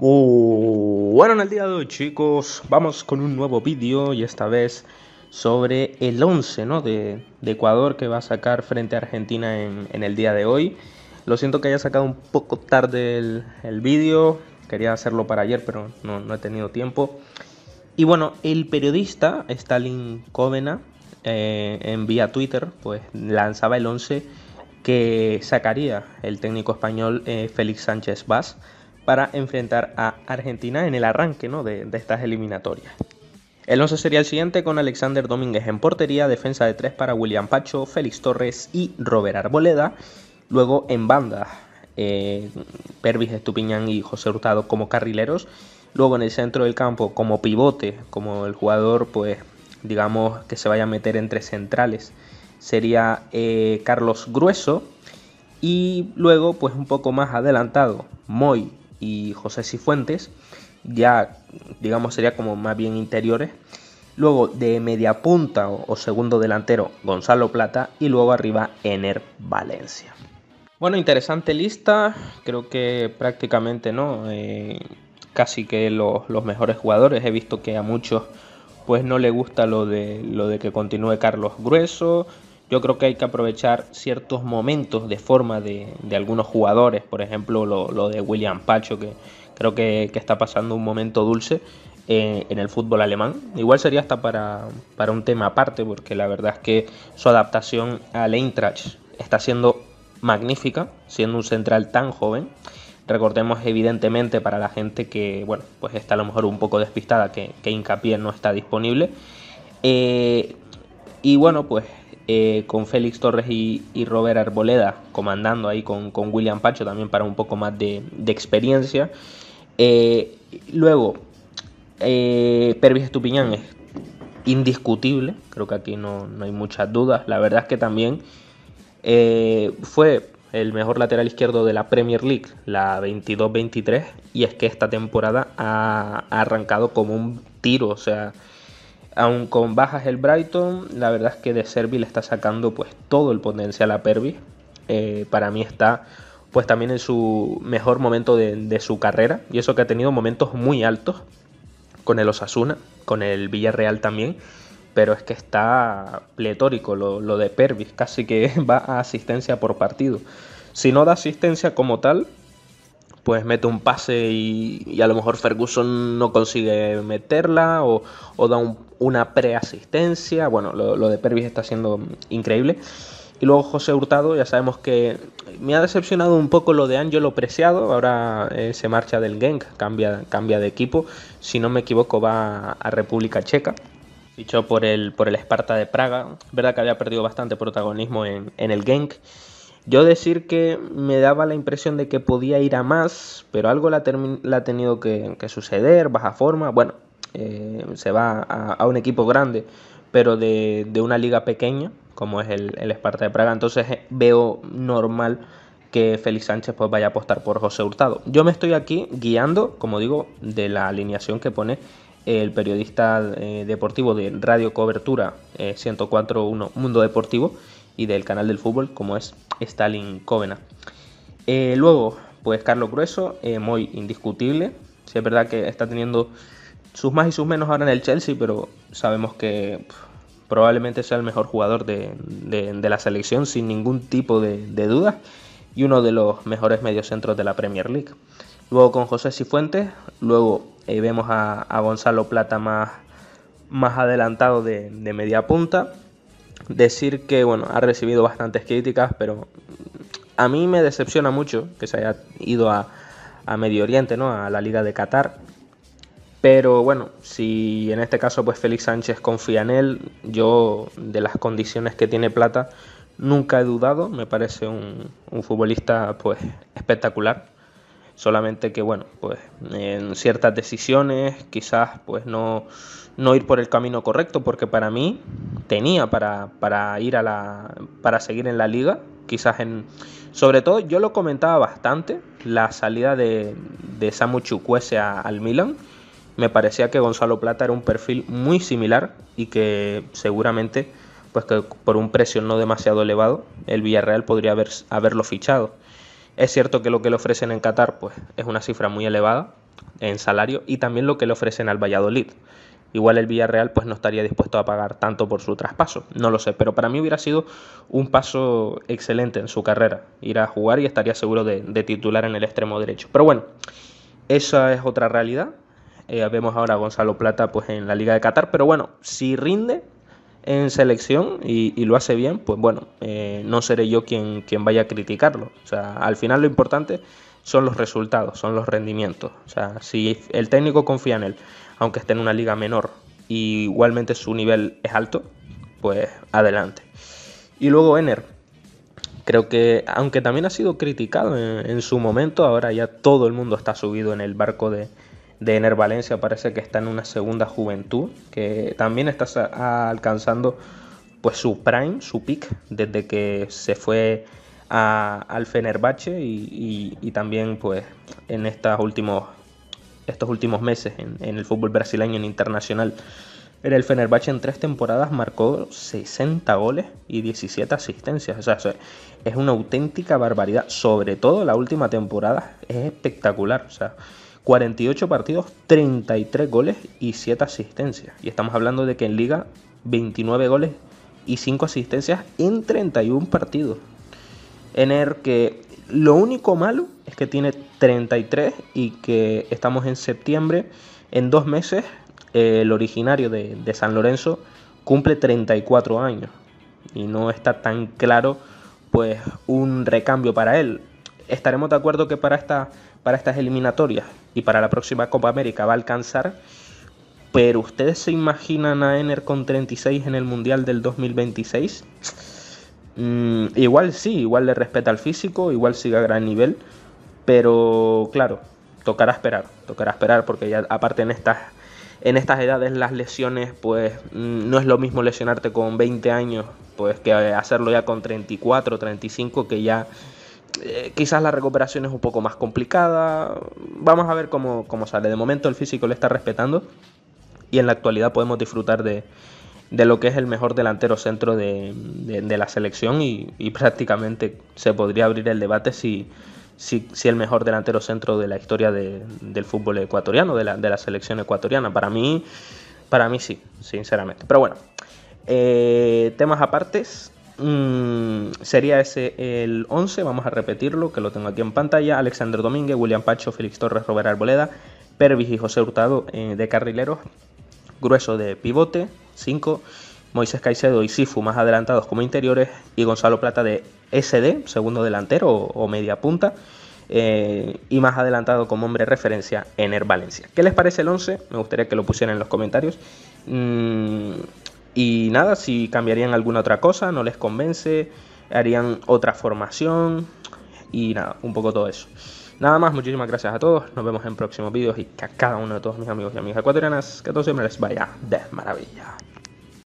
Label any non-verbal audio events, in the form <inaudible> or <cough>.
Uh, bueno, en el día de hoy chicos, vamos con un nuevo vídeo y esta vez sobre el 11 de, Ecuador que va a sacar frente a Argentina en, el día de hoy. Lo siento que haya sacado un poco tarde el, vídeo, quería hacerlo para ayer pero no, he tenido tiempo. Y bueno, el periodista Stalin Covena eh, en vía Twitter pues lanzaba el 11 que sacaría el técnico español eh, Félix Sánchez Vaz para enfrentar a Argentina en el arranque ¿no? de, estas eliminatorias. El 11 sería el siguiente con Alexander Domínguez en portería, defensa de 3 para William Pacho, Félix Torres y Robert Arboleda. Luego en banda, eh, Pervis Estupiñán y José Hurtado como carrileros. Luego en el centro del campo como pivote, como el jugador, pues digamos que se vaya a meter entre centrales, sería eh, Carlos Grueso. Y luego, pues un poco más adelantado, Moy, y José Cifuentes, ya digamos sería como más bien interiores. Luego de media punta o, segundo delantero Gonzalo Plata y luego arriba Ener Valencia. Bueno, interesante lista, creo que prácticamente no, eh, casi que los, mejores jugadores, he visto que a muchos pues no le gusta lo de, lo de que continúe Carlos Grueso, yo creo que hay que aprovechar ciertos momentos de forma de, algunos jugadores, por ejemplo lo, de William Pacho, que creo que, está pasando un momento dulce eh, en el fútbol alemán. Igual sería hasta para, un tema aparte, porque la verdad es que su adaptación al Eintracht está siendo magnífica, siendo un central tan joven. Recordemos evidentemente para la gente que, bueno, pues está a lo mejor un poco despistada, que, que hincapié no está disponible. Eh, y bueno, pues eh, con Félix Torres y, Robert Arboleda comandando ahí con, William Pacho también para un poco más de, experiencia. Eh, luego, eh, Pervis Estupiñán es indiscutible, creo que aquí no, hay muchas dudas. La verdad es que también fue el mejor lateral izquierdo de la Premier League, la 22-23, y es que esta temporada ha arrancado como un tiro, o sea, Aun con bajas el Brighton, la verdad es que de Servi le está sacando pues todo el potencial a Pervis. Eh, para mí está pues también en su mejor momento de, su carrera. Y eso que ha tenido momentos muy altos con el Osasuna, con el Villarreal también. Pero es que está pletórico lo, lo de Pervis, casi que <laughs> va a asistencia por partido. Si no da asistencia como tal, pues mete un pase y, a lo mejor Ferguson no consigue meterla o, da una una preasistencia. Bueno, lo, de Pervis está siendo increíble. Y luego José Hurtado, ya sabemos que me ha decepcionado un poco lo de Angelo Preciado, ahora eh, se marcha del Genk, cambia, cambia de equipo, si no me equivoco va a República Checa, fichó por el, por el Esparta de Praga, verdad que había perdido bastante protagonismo en, en el Genk. Yo decir que me daba la impresión de que podía ir a más, pero algo la, ha tenido que, suceder, baja forma, bueno, eh, se va a, un equipo grande, pero de, una liga pequeña, como es el, el Esparta de Praga, entonces eh, veo normal que Félix Sánchez pues vaya a apostar por José Hurtado. Yo me estoy aquí guiando, como digo, de la alineación que pone el periodista eh, deportivo de Radio Cobertura 104.1 Mundo Deportivo, y del canal del fútbol como es Stalin Covena. Eh, luego, pues Carlos Grueso, eh, muy indiscutible. Sí, es verdad que está teniendo sus más y sus menos ahora en el Chelsea, pero sabemos que probablemente sea el mejor jugador de, la selección sin ningún tipo de, duda y uno de los mejores mediocentros de la Premier League. Luego con José Cifuentes, luego eh, vemos a, Gonzalo Plata más, más adelantado de media punta decir que, bueno, ha recibido bastantes críticas, pero a mí me decepciona mucho que se haya ido a, a Medio Oriente, ¿no? A la Liga de Qatar. Pero bueno, si en este caso pues Félix Sánchez confía en él, yo de las condiciones que tiene Plata nunca he dudado, me parece un, futbolista pues espectacular solamente que bueno, pues en ciertas decisiones quizás pues no, no ir por el camino correcto, porque para mí tenía para, para ir a la, para seguir en la liga, quizás en, sobre todo yo lo comentaba bastante, la salida de, de Samu Chukwese al Milan, me parecía que Gonzalo Plata era un perfil muy similar y que seguramente pues que por un precio no demasiado elevado el Villarreal podría haber, haberlo fichado. Es cierto que lo que le ofrecen en Qatar pues, es una cifra muy elevada en salario y también lo que le ofrecen al Valladolid. Igual el Villarreal pues, no estaría dispuesto a pagar tanto por su traspaso, no lo sé, pero para mí hubiera sido un paso excelente en su carrera, ir a jugar y estaría seguro de, titular en el extremo derecho. Pero bueno, esa es otra realidad. Eh, vemos ahora a Gonzalo Plata pues, en la Liga de Qatar, pero bueno, si rinde, en selección y, lo hace bien, pues bueno, eh, no seré yo quien, quien vaya a criticarlo. O sea, al final lo importante son los resultados, son los rendimientos. O sea, si el técnico confía en él, aunque esté en una liga menor, igualmente su nivel es alto, pues adelante. Y luego Ener, creo que aunque también ha sido criticado en su momento, ahora ya todo el mundo está subido en el barco de, de Ener Valencia parece que está en una segunda juventud, que también está alcanzando pues su prime, su peak, desde que se fue al Fenerbahce y, y, también pues en estos últimos, estos últimos meses en, en el fútbol brasileño, en internacional. En el Fenerbahce en tres temporadas marcó 60 goles y 17 asistencias. O sea, es una auténtica barbaridad. Sobre todo la última temporada es espectacular. O sea, 48 partidos, 33 goles y 7 asistencias. Y estamos hablando de que en liga 29 goles y 5 asistencias en 31 partidos. el que lo único malo es que tiene 33 y que estamos en septiembre. En dos meses eh, el originario de, de San Lorenzo cumple 34 años y no está tan claro pues un recambio para él. Estaremos de acuerdo que para esta para estas eliminatorias y para la próxima Copa América va a alcanzar. Pero ustedes se imaginan a Ener con 36 en el Mundial del 2026. Mm, igual sí, igual le respeta al físico, igual sigue a gran nivel. Pero claro, tocará esperar, tocará esperar porque ya aparte en estas en estas edades las lesiones, pues mm, no es lo mismo lesionarte con 20 años, pues que hacerlo ya con 34, 35, que ya eh, quizás la recuperación es un poco más complicada. Vamos a ver cómo, sale. De momento el físico le está respetando y en la actualidad podemos disfrutar de, lo que es el mejor delantero centro de, la selección y, <laughs> prácticamente se podría abrir el debate si, el mejor delantero centro de la historia del fútbol ecuatoriano, de la, selección ecuatoriana. Para mí, para mí sí, sinceramente. Pero bueno, eh, temas apartes Mm, sería ese el 11, vamos a repetirlo, que lo tengo aquí en pantalla. Alexander Domínguez, William Pacho, Félix Torres, Robert Arboleda, Pervis y José Hurtado eh, de carrileros, Grueso de pivote, 5, Moisés Caicedo y Sifu más adelantados como interiores y Gonzalo Plata de SD, segundo delantero o, media punta. Eh, y más adelantado como hombre de referencia Ener Valencia. ¿Qué les parece el 11? Me gustaría que lo pusieran en los comentarios. Mm, y nada, si cambiarían alguna otra cosa, no les convence, harían otra formación y nada, un poco todo eso. Nada más, muchísimas gracias a todos, nos vemos en próximos vídeos y que a cada uno de todos mis amigos y amigas ecuatorianas, que todo siempre les vaya de maravilla.